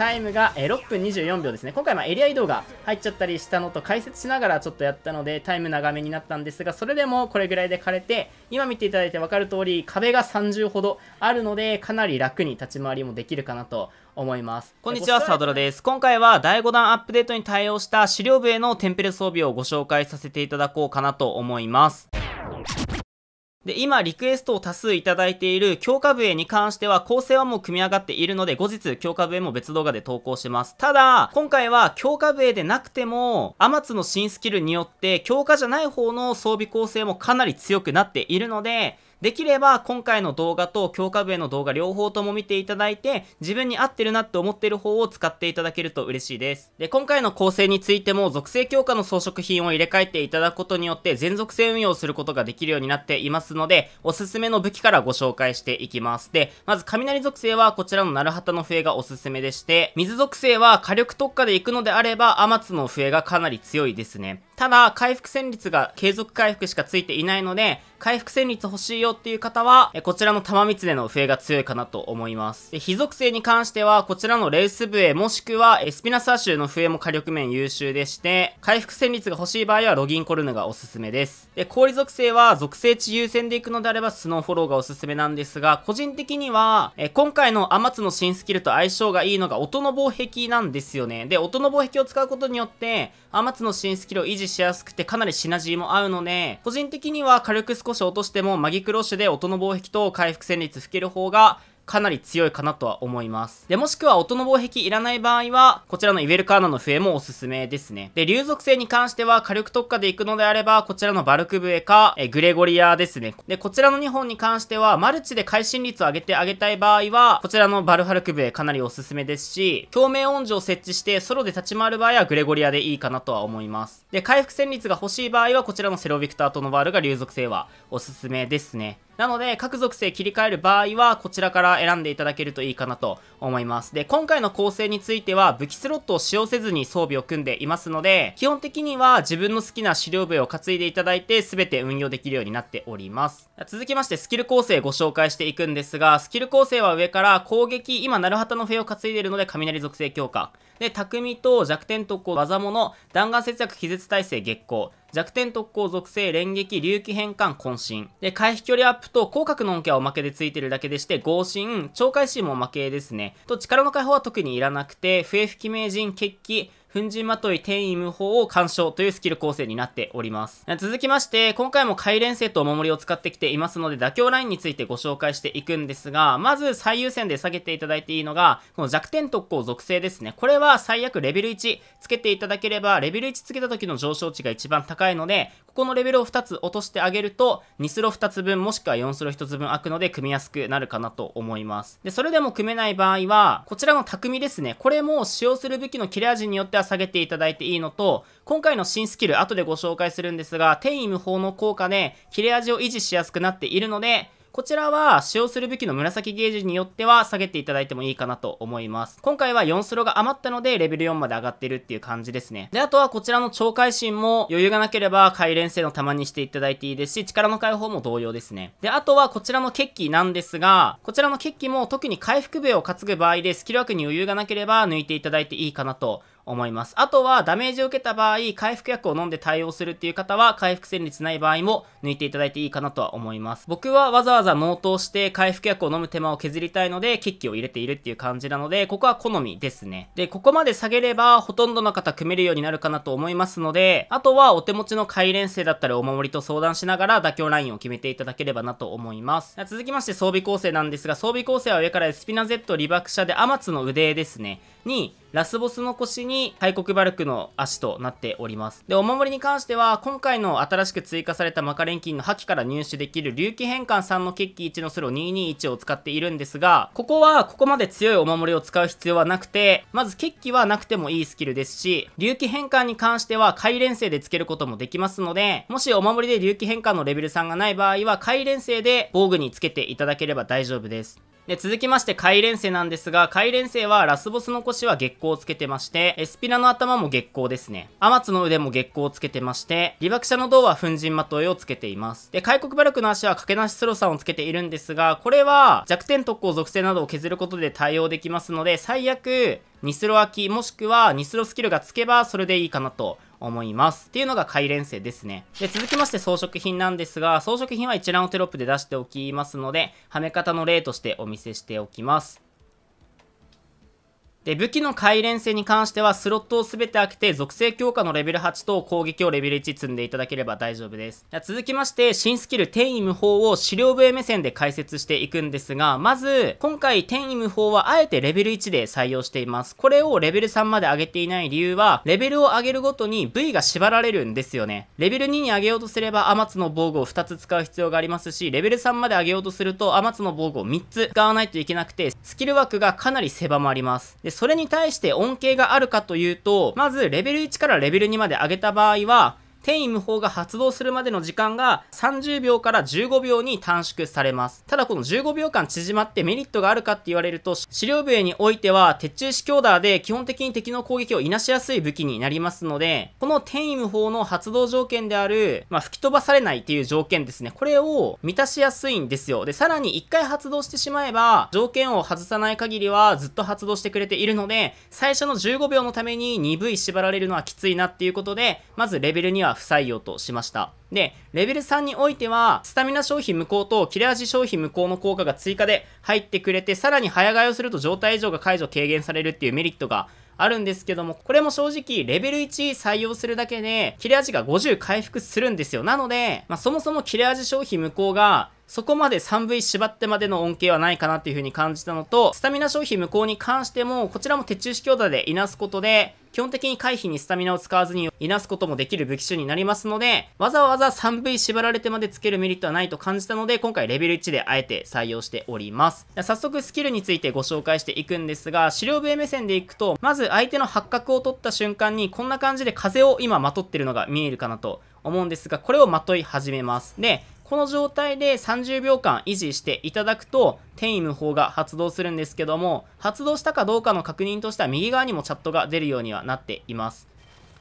タイムが、え6分24秒ですね。今回まエリア移動が入っちゃったりしたのと解説しながらちょっとやったのでタイム長めになったんですが、それでもこれぐらいで枯れて、今見ていただいて分かる通り壁が30ほどあるので、かなり楽に立ち回りもできるかなと思います。こんにちは、サドラです。今回は第5弾アップデートに対応した資料部へのテンプレ装備をご紹介させていただこうかなと思います。で、今、リクエストを多数いただいている強化笛に関しては、構成はもう組み上がっているので、後日、強化笛も別動画で投稿します。ただ、今回は強化笛でなくても、アマツの新スキルによって、強化じゃない方の装備構成もかなり強くなっているので、できれば今回の動画と強化部への動画両方とも見ていただいて、自分に合ってるなって思ってる方を使っていただけると嬉しいです。で、今回の構成についても属性強化の装飾品を入れ替えていただくことによって全属性運用することができるようになっていますので、おすすめの武器からご紹介していきます。で、まず雷属性はこちらのナルハタの笛がおすすめでして、水属性は火力特化で行くのであれば、アマツの笛がかなり強いですね。ただ、回復戦率が継続回復しかついていないので、回復戦率欲しいよっていう方は、こちらの玉蜜での笛が強いかなと思います。で、非属性に関しては、こちらのレース笛もしくは、エスピナサー州の笛も火力面優秀でして、回復戦率が欲しい場合はロギンコルヌがおすすめです。で、氷属性は属性値優先でいくのであれば、スノーフォローがおすすめなんですが、個人的には、え今回のアマツの新スキルと相性がいいのが音の防壁なんですよね。で、音の防壁を使うことによって、アマツの新スキルを維持しやすくてかなりシナジーも合うので、個人的には火力少し落としてもマギクロッシュで音の防壁と回復戦率吹ける方がかなり強いかなとは思います。で、もしくは音の防壁いらない場合は、こちらのイベルカーナの笛もおすすめですね。で、流属性に関しては火力特化で行くのであれば、こちらのバルク笛か、えグレゴリアですね。で、こちらの2本に関しては、マルチで会心率を上げてあげたい場合は、こちらのバルハルク笛かなりおすすめですし、共鳴音樹を設置してソロで立ち回る場合はグレゴリアでいいかなとは思います。で、回復戦率が欲しい場合は、こちらのセロビクターとノバールが流属性はおすすめですね。なので、各属性切り替える場合は、こちらから選んでいただけるといいかなと思います。で、今回の構成については、武器スロットを使用せずに装備を組んでいますので、基本的には自分の好きな資料部位を担いでいただいて、全て運用できるようになっております。続きましてスキル構成ご紹介していくんですが、スキル構成は上から攻撃、今、なるはたの笛を担いでいるので雷属性強化。で、匠と弱点特攻、技物、弾丸節約、気絶耐性、月光。弱点特攻属性、連撃、隆起変換、渾身。で、回避距離アップと、広角の恩恵はおまけでついてるだけでして、合心、懲戒心もおまけですね。と、力の解放は特にいらなくて、笛吹き名人、決起、粉塵まとい転移無法を干渉というスキル構成になっております。続きまして、今回も回連星とお守りを使ってきていますので、妥協ラインについてご紹介していくんですが、まず最優先で下げていただいていいのが、この弱点特攻属性ですね。これは最悪レベル1つけていただければ、レベル1つけた時の上昇値が一番高いので、ここのレベルを2つ落としてあげると、2スロ2つ分もしくは4スロ1つ分開くので組みやすくなるかなと思います。で、それでも組めない場合は、こちらの匠ですね。これも使用する武器の切れ味によってラ下げていただいていいのと、今回の新スキル後でご紹介するんですが、転移無法の効果で切れ味を維持しやすくなっているので、こちらは使用する武器の紫ゲージによっては下げていただいてもいいかなと思います。今回は4スロが余ったのでレベル4まで上がってるっていう感じですね。で、あとはこちらの超回心も余裕がなければ回連性の玉にしていただいていいですし、力の解放も同様ですね。で、あとはこちらの血気なんですが、こちらの血気も特に回復部を担ぐ場合でスキル枠に余裕がなければ抜いていただいていいかなと思います。あとは、ダメージを受けた場合、回復薬を飲んで対応するっていう方は、回復戦率ない場合も抜いていただいていいかなとは思います。僕はわざわざ納刀して回復薬を飲む手間を削りたいので、血気を入れているっていう感じなので、ここは好みですね。で、ここまで下げれば、ほとんどの方組めるようになるかなと思いますので、あとは、お手持ちの改連生だったりお守りと相談しながら、妥協ラインを決めていただければなと思います。続きまして、装備構成なんですが、装備構成は上からエスピナ Z リバクシャで、アマツの腕ですね、に、ラスボスの腰に大国バルクの足となっております。で、お守りに関しては、今回の新しく追加されたマカレン金の破棄から入手できる竜起変換3の決起1のスロー221を使っているんですが、ここはここまで強いお守りを使う必要はなくて、まず決起はなくてもいいスキルですし、竜起変換に関しては回連星でつけることもできますので、もしお守りで竜起変換のレベル3がない場合は、回連星で防具につけていただければ大丈夫です。で、続きまして、回イレなんですが、回イレはラスボスの腰は月光をつけてまして、エスピラの頭も月光ですね。アマツの腕も月光をつけてまして、リバクシャの銅は粉塵まといをつけています。で、開国ルクの足は駆けなしスロさんをつけているんですが、これは弱点特攻属性などを削ることで対応できますので、最悪、ニスロ空きもしくはニスロスキルがつけばそれでいいかなと。思います。っていうのが回錬成ですね。で、続きまして装飾品なんですが、装飾品は一覧をテロップで出しておきますので、はめ方の例としてお見せしておきます。で、武器の回連性に関してはスロットを全て開けて属性強化のレベル8と攻撃をレベル1積んでいただければ大丈夫です。続きまして新スキル天意無法を資料笛目線で解説していくんですが、まず今回天意無法はあえてレベル1で採用しています。これをレベル3まで上げていない理由は、レベルを上げるごとに部位が縛られるんですよね。レベル2に上げようとすればアマツの防具を2つ使う必要がありますし、レベル3まで上げようとするとアマツの防具を3つ使わないといけなくて、スキル枠がかなり狭まります。でで、それに対して恩恵があるかというと、まずレベル1からレベル2まで上げた場合は、転移無法が発動するまでの時間が30秒から15秒に短縮されます。ただこの15秒間縮まってメリットがあるかって言われると、資料部屋においては鉄柱子強打で基本的に敵の攻撃をいなしやすい武器になりますので、この転移無法の発動条件である、まあ、吹き飛ばされないっていう条件ですね。これを満たしやすいんですよ。で、さらに1回発動してしまえば、条件を外さない限りはずっと発動してくれているので、最初の15秒のために鈍い縛られるのはきついなっていうことで、まずレベルには不採用としました。で、レベル3においては、スタミナ消費無効と切れ味消費無効の効果が追加で入ってくれて、さらに早替えをすると状態異常が解除軽減されるっていうメリットがあるんですけども、これも正直、レベル1採用するだけで、切れ味が50回復するんですよ。なので、まあ、そもそも切れ味消費無効が、そこまで 3V 縛ってまでの恩恵はないかなっていう風に感じたのと、スタミナ消費無効に関しても、こちらも鉄柱式強打でいなすことで、基本的に回避にスタミナを使わずにいなすこともできる武器種になりますので、わざわざ 3V 縛られてまでつけるメリットはないと感じたので、今回レベル1であえて採用しております。早速スキルについてご紹介していくんですが、資料部目線でいくと、まず相手の発覚を取った瞬間に、こんな感じで風を今まとってるのが見えるかなと思うんですが、これをまとい始めます。で、この状態で30秒間維持していただくと、転移無法が発動するんですけども、発動したかどうかの確認としては右側にもチャットが出るようにはなっています。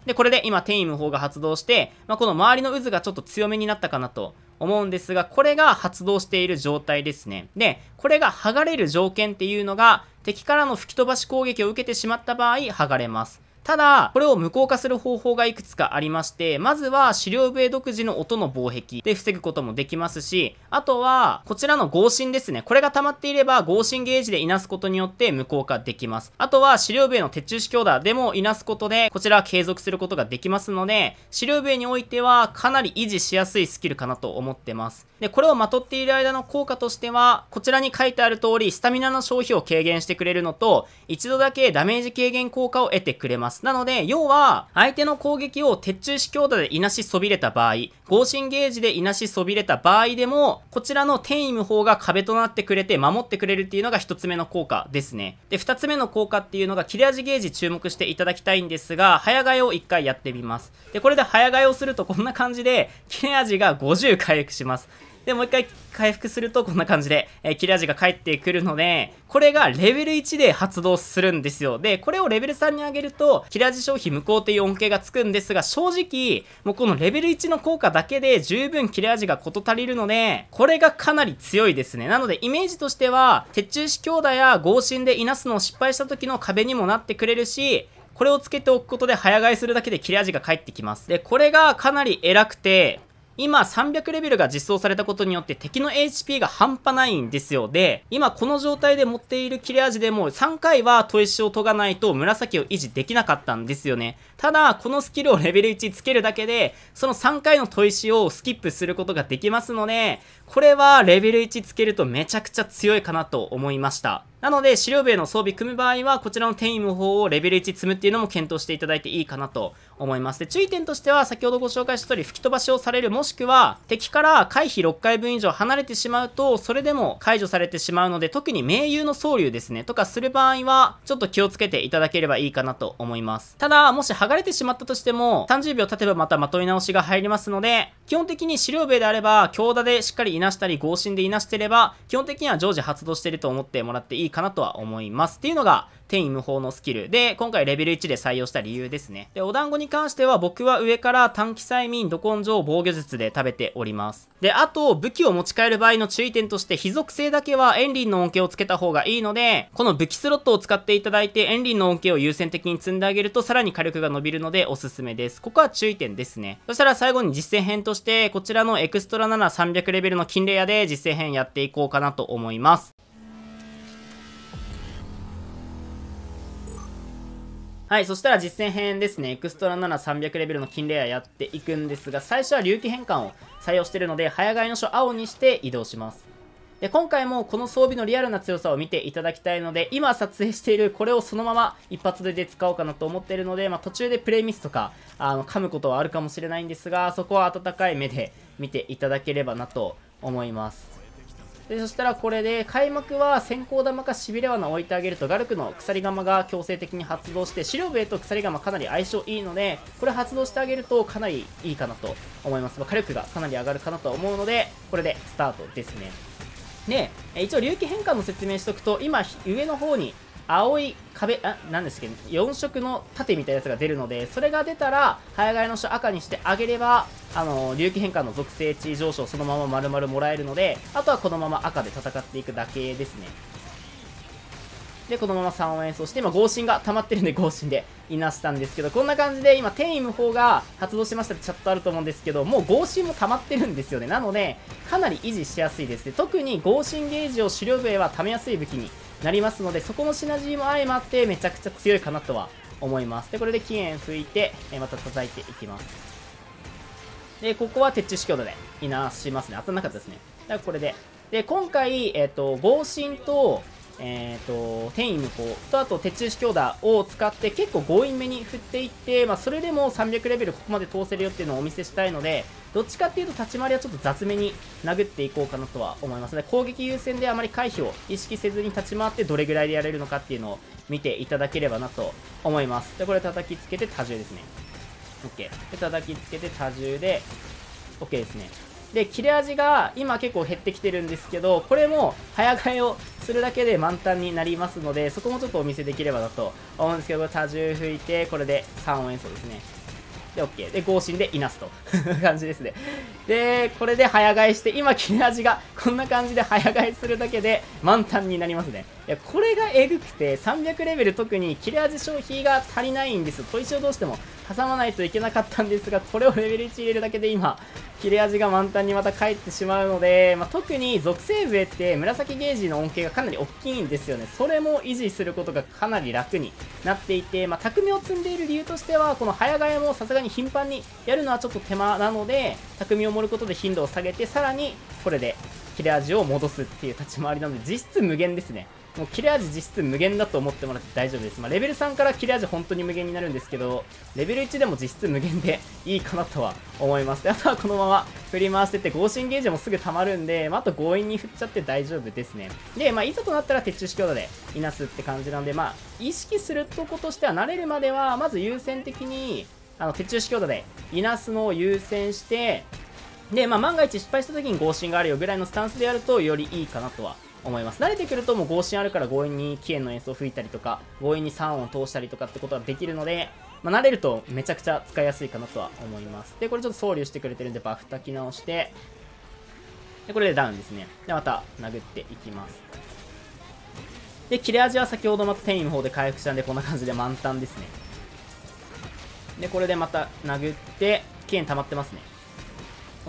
で、これで今転移無法が発動して、まあ、この周りの渦がちょっと強めになったかなと思うんですが、これが発動している状態ですね。で、これが剥がれる条件っていうのが、敵からの吹き飛ばし攻撃を受けてしまった場合、剥がれます。ただ、これを無効化する方法がいくつかありまして、まずは資料笛独自の音の防壁で防ぐこともできますし、あとは、こちらの合心ですね。これが溜まっていれば合心ゲージでいなすことによって無効化できます。あとは、資料笛の鉄柱式強打でもいなすことで、こちらは継続することができますので、資料笛においてはかなり維持しやすいスキルかなと思ってます。で、これをまとっている間の効果としては、こちらに書いてある通り、スタミナの消費を軽減してくれるのと、一度だけダメージ軽減効果を得てくれます。。なので、要は、相手の攻撃を鉄柱子強打でいなしそびれた場合、合心ゲージでいなしそびれた場合でも、こちらの転移無法が壁となってくれて守ってくれるっていうのが一つ目の効果ですね。で、二つ目の効果っていうのが切れ味ゲージ注目していただきたいんですが、早替えを一回やってみます。で、これで早替えをするとこんな感じで、切れ味が50回復します。で、もう一回回復するとこんな感じで、えー、切れ味が返ってくるので、これがレベル1で発動するんですよ。で、これをレベル3に上げると、切れ味消費無効という恩恵がつくんですが、正直、もうこのレベル1の効果だけで十分切れ味が事足りるので、これがかなり強いですね。なので、イメージとしては、鉄柱子強打や合心でいなすのを失敗した時の壁にもなってくれるし、これをつけておくことで早替えするだけで切れ味が返ってきます。で、これがかなり偉くて、今300レベルが実装されたことによって敵の HP が半端ないんですよ。で、今この状態で持っている切れ味でも3回は砥石を研がないと紫を維持できなかったんですよね。ただ、このスキルをレベル1つけるだけで、その3回の砥石をスキップすることができますので、これはレベル1つけるとめちゃくちゃ強いかなと思いました。なので、資料部への装備組む場合は、こちらの転移無法をレベル1積むっていうのも検討していただいていいかなと思います。で、注意点としては、先ほどご紹介した通り、吹き飛ばしをされる、もしくは、敵から回避6回分以上離れてしまうと、それでも解除されてしまうので、特に盟友の総流ですね、とかする場合は、ちょっと気をつけていただければいいかなと思います。ただ、もし剥がれてしまったとしても、30秒経てばまたまとめ直しが入りますので、基本的に資料部であれば、強打でしっかりいなしたり、合心でいなしてれば、基本的には常時発動してると思ってもらっていいかなとは思います。っていうのが、天意無法のスキル。で、今回レベル1で採用した理由ですね。で、お団子に関しては僕は上から短期催眠、ド根性、防御術で食べております。で、あと、武器を持ち帰る場合の注意点として、非属性だけはエンリンの恩恵をつけた方がいいので、この武器スロットを使っていただいて、エンリンの恩恵を優先的に積んであげると、さらに火力が伸びるのでおすすめです。ここは注意点ですね。そしたら最後に実践編として、こちらのエクストラ7300レベルの金レアで実践編やっていこうかなと思います。はい、そしたら実践編ですね。エクストラ7300レベルの金レアやっていくんですが、最初は隆起変換を採用してるので、早替えの書青にして移動します。で、今回もこの装備のリアルな強さを見ていただきたいので、今撮影しているこれをそのまま一発撮りで使おうかなと思っているので、まあ、途中でプレイミスとか、あの、噛むことはあるかもしれないんですが、そこは温かい目で見ていただければなと思います。でそしたらこれで開幕は先行玉かしびれ罠を置いてあげるとガルクの鎖釜が強制的に発動して料部と鎖釜かなり相性いいのでこれ発動してあげるとかなりいいかなと思います、まあ、火力がかなり上がるかなと思うのでこれでスタートですねで一応隆起変換の説明しておくと今上の方に青い壁、あ、なんですけど、4色の盾みたいなやつが出るので、それが出たら、早替えの書赤にしてあげれば、あの、隆起変換の属性値上昇そのまま丸々もらえるので、あとはこのまま赤で戦っていくだけですね。で、このまま3を演奏して、今合心が溜まってるんで合心でいなしたんですけど、こんな感じで今、天意無法が発動しましたってチャットあると思うんですけど、もう合心も溜まってるんですよね。なので、かなり維持しやすいですね。特に合心ゲージを狩猟笛は溜めやすい武器になりますので、そこのシナジーも相まって、めちゃくちゃ強いかなとは思います。で、これで禁煙拭いて、えまた叩いていきます。で、ここは鉄柱式去度でいなしますね。当たんなかったですね。だからこれで。で、今回、えっ、ー、と、合心と、えー、と、天意無効とあと鉄中子強打を使って結構強引めに振っていって、まあ、それでも300レベルここまで通せるよっていうのをお見せしたいので、どっちかっていうと立ち回りはちょっと雑めに殴っていこうかなとは思いますね。攻撃優先であまり回避を意識せずに立ち回ってどれぐらいでやれるのかっていうのを見ていただければなと思います。で、これ叩きつけて多重ですね。OK。で、叩きつけて多重で、OK ですね。で切れ味が今結構減ってきてるんですけどこれも早替えをするだけで満タンになりますのでそこもちょっとお見せできればなと思うんですけど多重拭いてこれで3音演奏ですねで OK で合心でいなすと 感じですねでこれで早替えして今切れ味がこんな感じで早替えするだけで満タンになりますねいやこれがえぐくて300レベル特に切れ味消費が足りないんです砥石をどうしても挟まないといけなかったんですがこれをレベル1入れるだけで今切れ味が満タンにまた返ってしまうので、まあ、特に属性笛って紫ゲージの恩恵がかなり大きいんですよね。それも維持することがかなり楽になっていて、まあ、匠を積んでいる理由としては、この早替えもさすがに頻繁にやるのはちょっと手間なので、匠を盛ることで頻度を下げて、さらにこれで切れ味を戻すっていう立ち回りなので、実質無限ですね。もう切れ味実質無限だと思ってもらって大丈夫です。まあ、レベル3から切れ味本当に無限になるんですけど、レベル1でも実質無限でいいかなとは思います。であとはこのまま振り回してって合心ゲージもすぐ溜まるんで、まああ、と強引に振っちゃって大丈夫ですね。で、まあ、いざとなったら鉄柱強打でいなすって感じなんで、まあ、意識するとことしては慣れるまでは、まず優先的に、あの、鉄柱強打でいなすのを優先して、で、まあ、万が一失敗した時に合心があるよぐらいのスタンスでやるとよりいいかなとは思います慣れてくるともう合心あるから強引に起源の演奏を吹いたりとか強引に3音を通したりとかってことができるので、まあ、慣れるとめちゃくちゃ使いやすいかなとは思いますでこれちょっと送流してくれてるんでバフ炊き直してでこれでダウンですねでまた殴っていきますで切れ味は先ほどまた天意の方で回復したんでこんな感じで満タンですねでこれでまた殴って剣溜まってますね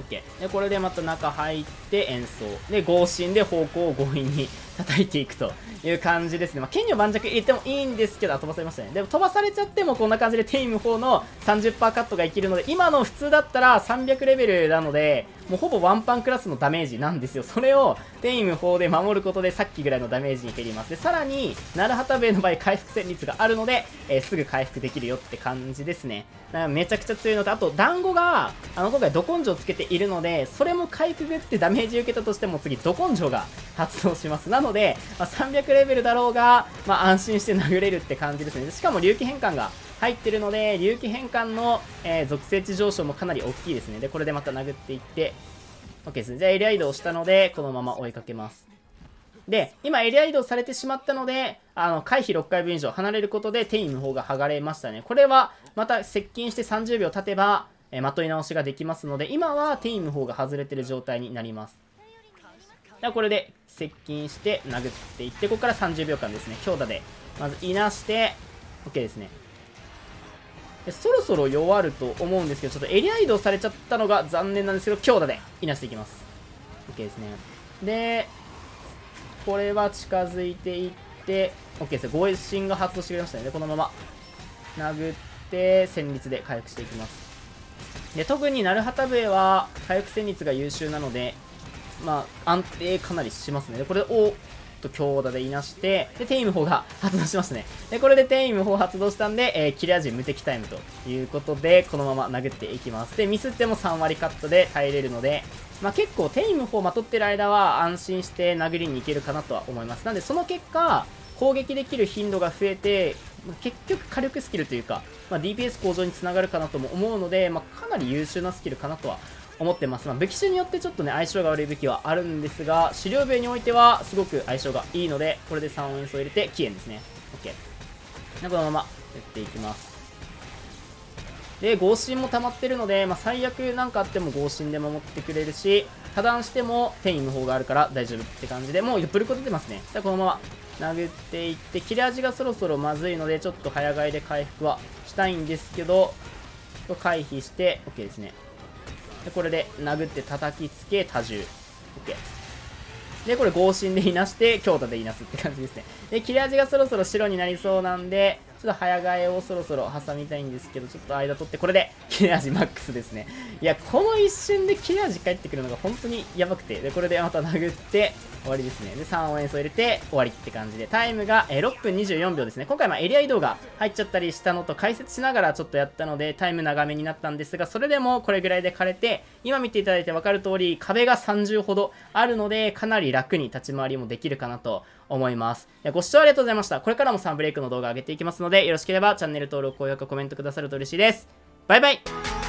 OK でこれでまた中入って演奏で合心で方向を強引に叩いていくという感じですね。まあ、剣盤石入れてもいいんですけど、飛ばされましたね。でも飛ばされちゃってもこんな感じでテイム4の30%カットが生きるので、今の普通だったら300レベルなので、もうほぼワンパンクラスのダメージなんですよ。それをテイム4で守ることでさっきぐらいのダメージに減ります。で、さらに、ナルハタベの場合回復戦率があるので、えー、すぐ回復できるよって感じですね。だからめちゃくちゃ強いのと、あと、団子が、あの、今回ド根性つけているので、それも回復ってダメージ受けたとしても次、ド根性が発動します。なのので、まあ、300レベルだろうが、まあ、安心して殴れるって感じですね。しかも隆起変換が入ってるので、隆起変換の、えー、属性値上昇もかなり大きいですね。で、これでまた殴っていって、OK ですね。じゃあエリア移動したので、このまま追いかけます。で、今エリア移動されてしまったので、あの、回避6回分以上離れることで、天意の方が剥がれましたね。これは、また接近して30秒経てば、えまとい直しができますので、今は天意の方が外れてる状態になります。ではこれで接近して殴っていって、ここから30秒間ですね、強打で、まずいなして、OK ですね。でそろそろ弱ると思うんですけど、ちょっとエリア移動されちゃったのが残念なんですけど、強打でいなしていきます。OK ですね。で、これは近づいていって、OK ですね。護衛神が発動してくれましたの、ね、で、このまま殴って、戦慄で回復していきます。で、特に鳴旗笛は回復戦率が優秀なので、まあ、安定かなりしますね。で、これっと強打でいなして、で、テイム4が発動しましたね。で、これでテイム4発動したんで、えー、切れ味無敵タイムということで、このまま殴っていきます。で、ミスっても3割カットで耐えれるので、まあ、結構テイム4まとってる間は安心して殴りに行けるかなとは思います。なんで、その結果、攻撃できる頻度が増えて、まあ、結局火力スキルというか、まあ、DPS 向上につながるかなとも思うので、まあ、かなり優秀なスキルかなとは思ってます。まあ、武器種によってちょっとね、相性が悪い武器はあるんですが、狩猟兵においてはすごく相性がいいので、これで3音演奏入れて、起源ですね。OK。このままやっていきます。で、合心も溜まってるので、まあ、最悪何かあっても合心で守ってくれるし、破断しても天意無法があるから大丈夫って感じで、もうプりコ出てますね。じゃあこのまま殴っていって、切れ味がそろそろまずいので、ちょっと早替えで回復はしたいんですけど、回避して、OK ですね。で、これで殴って叩きつけ、多重。OK。で、これ合身でいなして、強打でいなすって感じですね。で、切れ味がそろそろ白になりそうなんで、ちょっと早替えをそろそろ挟みたいんですけど、ちょっと間取って、これで 切れ味マックスですね。いや、この一瞬で切れ味返ってくるのが本当にやばくて、で、これでまた殴って、終わりですね。で、3音演奏入れて、終わりって感じで、タイムが、え6分24秒ですね。今回、まエリア移動が入っちゃったりしたのと解説しながらちょっとやったので、タイム長めになったんですが、それでもこれぐらいで枯れて、今見ていただいて分かる通り、壁が30ほどあるので、かなり楽に立ち回りもできるかなと思います。ご視聴ありがとうございました。これからもサンブレイクの動画上げていきますので、で、よろしければチャンネル登録、高評価、コメントくださると嬉しいです。バイバイ